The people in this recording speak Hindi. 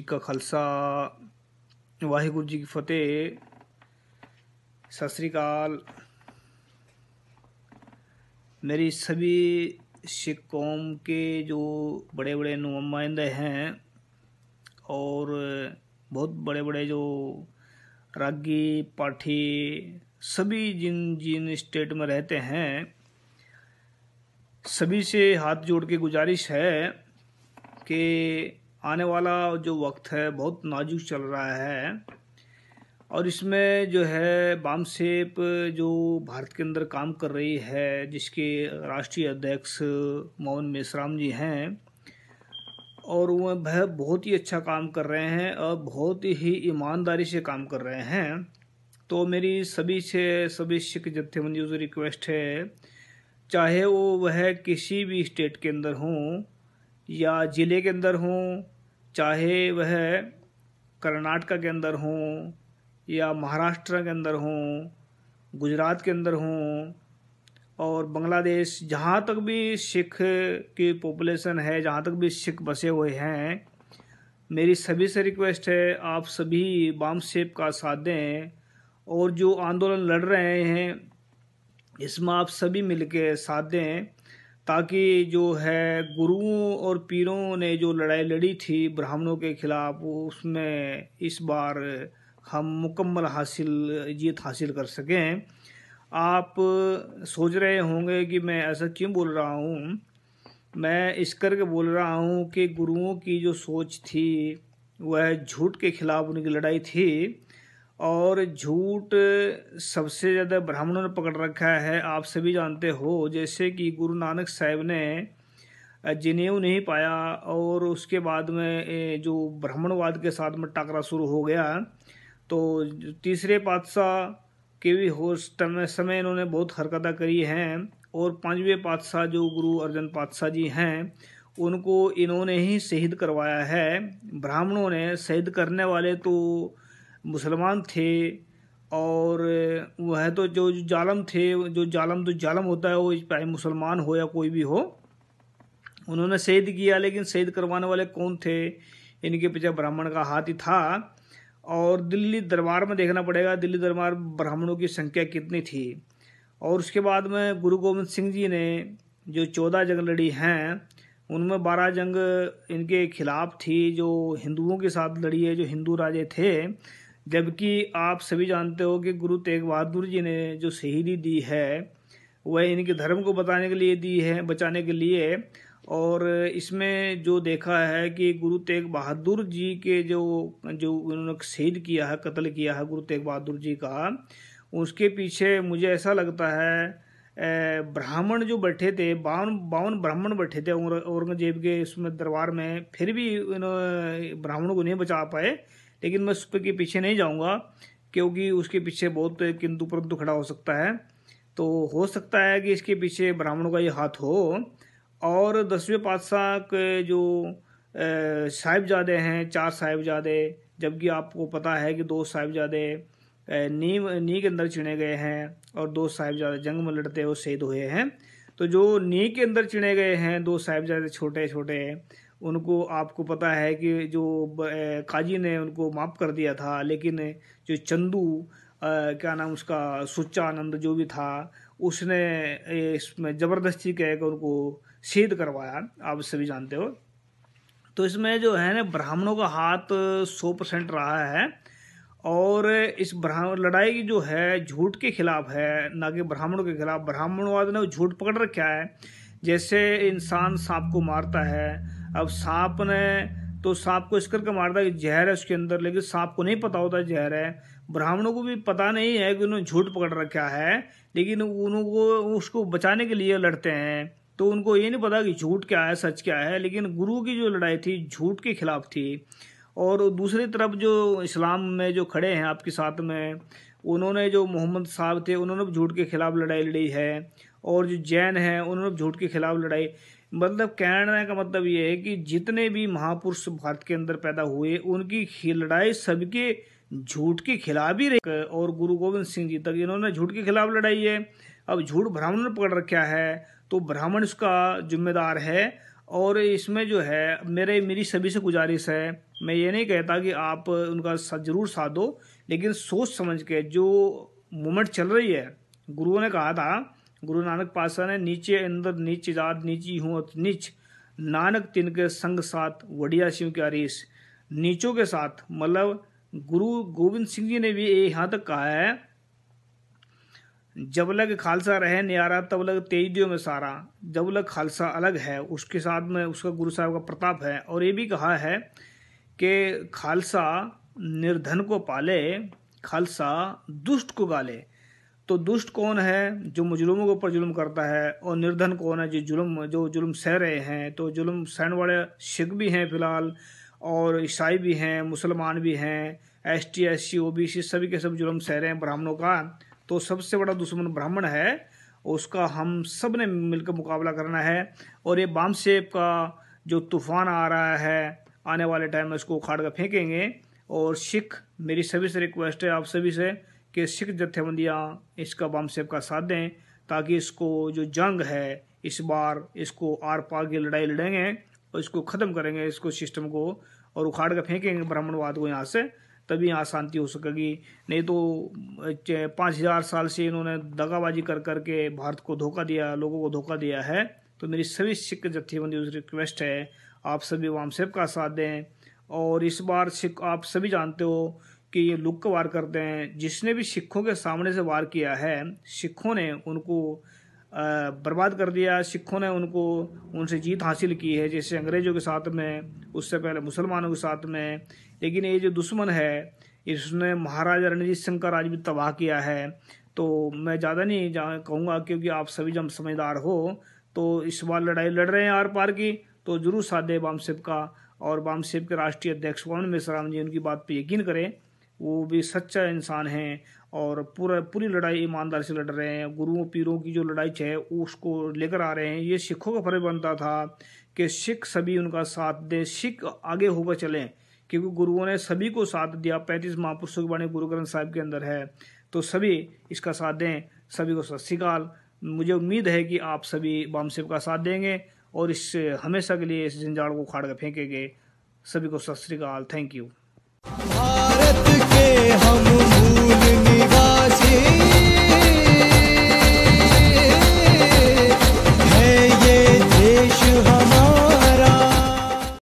जी का खालसा वाहेगुरु जी की फतेह सत श्रीकाल मेरी सभी सिख कौम के जो बड़े बड़े नुमाइंदे हैं और बहुत बड़े बड़े जो रागी पाठी सभी जिन जिन स्टेट में रहते हैं सभी से हाथ जोड़ के गुजारिश है कि आने वाला जो वक्त है बहुत नाजुक चल रहा है और इसमें जो है बामसेप जो भारत के अंदर काम कर रही है जिसके राष्ट्रीय अध्यक्ष मोहन मेसराम जी हैं और वह बहुत ही अच्छा काम कर रहे हैं और बहुत ही ईमानदारी से काम कर रहे हैं तो मेरी सभी से सभी सिख जत्थेबंदियों से रिक्वेस्ट है चाहे वो वह किसी भी स्टेट के अंदर हों या ज़िले के अंदर हों चाहे वह कर्नाटका के अंदर हों या महाराष्ट्र के अंदर हों गुजरात के अंदर हों और बांग्लादेश जहाँ तक भी सिख की पॉपुलेशन है जहाँ तक भी सिख बसे हुए हैं मेरी सभी से रिक्वेस्ट है आप सभी बाम सेप का साथ दें और जो आंदोलन लड़ रहे हैं इसमें आप सभी मिलके साथ दें ताकि जो है गुरुओं और पीरों ने जो लड़ाई लड़ी थी ब्राह्मणों के खिलाफ उसमें इस बार हम मुकम्मल हासिल जीत हासिल कर सकें आप सोच रहे होंगे कि मैं ऐसा क्यों बोल रहा हूँ मैं इस करके बोल रहा हूँ कि गुरुओं की जो सोच थी वह झूठ के खिलाफ उनकी लड़ाई थी और झूठ सबसे ज़्यादा ब्राह्मणों ने पकड़ रखा है आप सभी जानते हो जैसे कि गुरु नानक साहब ने जिनेऊ नहीं पाया और उसके बाद में जो ब्राह्मणवाद के साथ में टाकरा शुरू हो गया तो तीसरे पातशाह के भी हो समय इन्होंने बहुत हरकतें करी हैं और पांचवें पातशाह जो गुरु अर्जन पातशाह जी हैं उनको इन्होंने ही शहीद करवाया है ब्राह्मणों ने शहीद करने वाले तो मुसलमान थे और वह तो जो जालम थे जो जालम तो जालम होता है वो चाहे मुसलमान हो या कोई भी हो उन्होंने शहीद किया लेकिन शहीद करवाने वाले कौन थे इनके पीछे ब्राह्मण का हाथ ही था और दिल्ली दरबार में देखना पड़ेगा दिल्ली दरबार ब्राह्मणों की संख्या कितनी थी और उसके बाद में गुरु गोविंद सिंह जी ने जो चौदह जंग लड़ी हैं उनमें बारह जंग इनके खिलाफ थी जो हिंदुओं के साथ लड़ी है जो हिंदू राजे थे जबकि आप सभी जानते हो कि गुरु तेग बहादुर जी ने जो शहीदी दी है वह इनके धर्म को बताने के लिए दी है बचाने के लिए और इसमें जो देखा है कि गुरु तेग बहादुर जी के जो जो उन्होंने शहीद किया है कत्ल किया है गुरु तेग बहादुर जी का उसके पीछे मुझे ऐसा लगता है ब्राह्मण जो बैठे थे बावन बावन ब्राह्मण बैठे थे औरंगजेब के उसमें दरबार में फिर भी ब्राह्मणों को नहीं बचा पाए लेकिन मैं उस पर के पीछे नहीं जाऊँगा क्योंकि उसके पीछे बहुत किंतु परंतु खड़ा हो सकता है तो हो सकता है कि इसके पीछे ब्राह्मणों का ये हाथ हो और दसवें पातशाह के जो साहिबजादे हैं चार साहिबजादे जबकि आपको पता है कि दो साहिबजादे नी नी के अंदर चुने गए हैं और दो साहिबजादे जंग में लड़ते हुए शहीद हुए हैं तो जो नी के अंदर चुने गए हैं दो साहिबजादे छोटे छोटे उनको आपको पता है कि जो काजी ने उनको माफ़ कर दिया था लेकिन जो चंदू क्या नाम उसका सुच्चा आनंद जो भी था उसने इसमें ज़बरदस्ती कहकर उनको शहीद करवाया आप सभी जानते हो तो इसमें जो है ना ब्राह्मणों का हाथ सौ परसेंट रहा है और इस ब्राह्मण लड़ाई की जो है झूठ के खिलाफ है ना कि ब्राह्मणों के खिलाफ ब्राह्मणवाद ने झूठ पकड़ रखा है जैसे इंसान सांप को मारता है अब सांप ने तो सांप को इस करके मार दिया कि जहर है उसके अंदर लेकिन सांप को नहीं पता होता जहर है ब्राह्मणों को भी पता नहीं है कि उन्होंने झूठ पकड़ रखा है लेकिन उनको उसको बचाने के लिए लड़ते हैं तो उनको ये नहीं पता कि झूठ क्या है सच क्या है लेकिन गुरु की जो लड़ाई थी झूठ के खिलाफ थी और दूसरी तरफ जो इस्लाम में जो खड़े हैं आपके साथ में उन्होंने जो मोहम्मद साहब थे उन्होंने झूठ के खिलाफ लड़ाई लड़ी है और जो जैन हैं उन्होंने झूठ के खिलाफ लड़ाई मतलब कहने का मतलब ये है कि जितने भी महापुरुष भारत के अंदर पैदा हुए उनकी लड़ाई सबके झूठ के खिलाफ ही रही और गुरु गोविंद सिंह जी तक इन्होंने झूठ के खिलाफ लड़ाई है अब झूठ ब्राह्मण ने पकड़ रखा है तो ब्राह्मण इसका जिम्मेदार है और इसमें जो है मेरे मेरी सभी से गुजारिश है मैं ये नहीं कहता कि आप उनका ज़रूर साथ दो लेकिन सोच समझ के जो मोमेंट चल रही है गुरुओं ने कहा था गुरु नानक पातशाह ने नीचे अंदर नीच जात नीची हूँ नीच नानक तिनके संग साथ वडिया शिव के आरीस नीचों के साथ मतलब गुरु गोविंद सिंह जी ने भी यहाँ तक कहा है जब लग खालसा रहे न्यारा तब लग तेजियों में सारा जब लग खालसा अलग है उसके साथ में उसका गुरु साहब का प्रताप है और ये भी कहा है कि खालसा निर्धन को पाले खालसा दुष्ट को गाले तो दुष्ट कौन है जो मुजलुमों के ऊपर जुल्म करता है और निर्धन कौन है जो जुल्म जो जुल्म सह रहे हैं तो जुल्म सहन वाले सिख भी हैं फिलहाल और ईसाई भी हैं मुसलमान भी हैं S T S C O B C सभी के सब जुल्म सह रहे हैं ब्राह्मणों का तो सबसे बड़ा दुश्मन ब्राह्मण है उसका हम सब ने मिलकर मुकाबला करना है और ये बाम सेब का जो तूफान आ रहा है आने वाले टाइम में उसको उखाड़ कर फेंकेंगे और सिख मेरी सभी से रिक्वेस्ट है आप सभी से कि सिख जत्थेबंदियाँ इसका बाम सेब का साथ दें ताकि इसको जो जंग है इस बार इसको आर पार की लड़ाई लड़ेंगे और इसको ख़त्म करेंगे इसको सिस्टम को और उखाड़ कर फेंकेंगे ब्राह्मणवाद को यहाँ से तभी यहाँ शांति हो सकेगी नहीं तो पाँच हज़ार साल से इन्होंने दगाबाजी कर कर के भारत को धोखा दिया लोगों को धोखा दिया है तो मेरी सभी सिख जत्थेबंदी रिक्वेस्ट है आप सभी वाम सेब का साथ दें और इस बार सिख आप सभी जानते हो कि ये लुक का वार करते हैं जिसने भी सिखों के सामने से वार किया है सिखों ने उनको बर्बाद कर दिया सिखों ने उनको उनसे जीत हासिल की है जैसे अंग्रेज़ों के साथ में उससे पहले मुसलमानों के साथ में लेकिन ये जो दुश्मन है इसने महाराजा रणजीत सिंह का राज भी तबाह किया है तो मैं ज़्यादा नहीं जा कहूँगा क्योंकि आप सभी जब समझदार हो तो इस बार लड़ाई लड़ रहे हैं आर पार की तो जरूर साथ दें बामसेब का और बामसेब के राष्ट्रीय अध्यक्ष पवन मिश्राम जी उनकी बात पर यकीन करें वो भी सच्चा इंसान है और पूरा पूरी लड़ाई ईमानदारी से लड़ रहे हैं गुरुओं पीरों की जो लड़ाई है उसको लेकर आ रहे हैं ये सिखों का फर्ज बनता था कि सिख सभी उनका साथ दें सिख आगे होकर चलें क्योंकि गुरुओं ने सभी को साथ दिया पैंतीस महापुरुषों की वाणी गुरु ग्रंथ साहिब के अंदर है तो सभी इसका साथ दें सभी को सत श्रीकाल मुझे उम्मीद है कि आप सभी बाम सेब का साथ देंगे और इस हमेशा के लिए इस झंझाड़ को उखाड़ कर फेंकेंगे सभी को सत श्रीकाल थैंक यू भारत के हम मूल निवासी